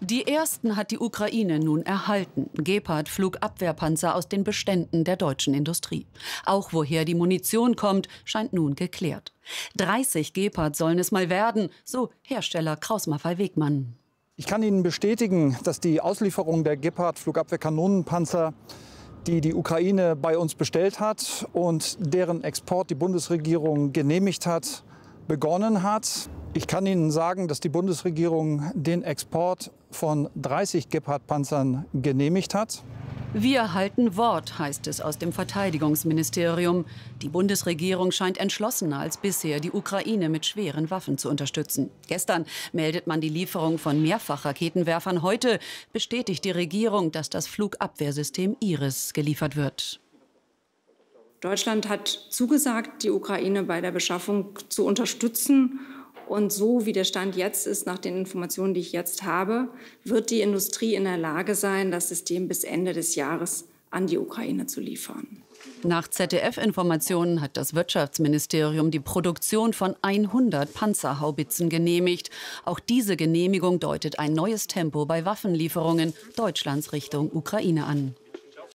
Die ersten hat die Ukraine nun erhalten. Gepard Flugabwehrpanzer aus den Beständen der deutschen Industrie. Auch woher die Munition kommt, scheint nun geklärt. 30 Gepard sollen es mal werden, so Hersteller Kraus-Maffei-Wegmann. Ich kann Ihnen bestätigen, dass die Auslieferung der Gepard Flugabwehrkanonenpanzer die die Ukraine bei uns bestellt hat und deren Export die Bundesregierung genehmigt hat, begonnen hat. Ich kann Ihnen sagen, dass die Bundesregierung den Export von 30 Gepard-Panzern genehmigt hat. Wir halten Wort, heißt es aus dem Verteidigungsministerium. Die Bundesregierung scheint entschlossener als bisher, die Ukraine mit schweren Waffen zu unterstützen. Gestern meldet man die Lieferung von Mehrfachraketenwerfern. Heute bestätigt die Regierung, dass das Flugabwehrsystem Iris geliefert wird. Deutschland hat zugesagt, die Ukraine bei der Beschaffung zu unterstützen und so wie der Stand jetzt ist, nach den Informationen, die ich jetzt habe, wird die Industrie in der Lage sein, das System bis Ende des Jahres an die Ukraine zu liefern. Nach ZDF-Informationen hat das Wirtschaftsministerium die Produktion von 100 Panzerhaubitzen genehmigt. Auch diese Genehmigung deutet ein neues Tempo bei Waffenlieferungen Deutschlands Richtung Ukraine an.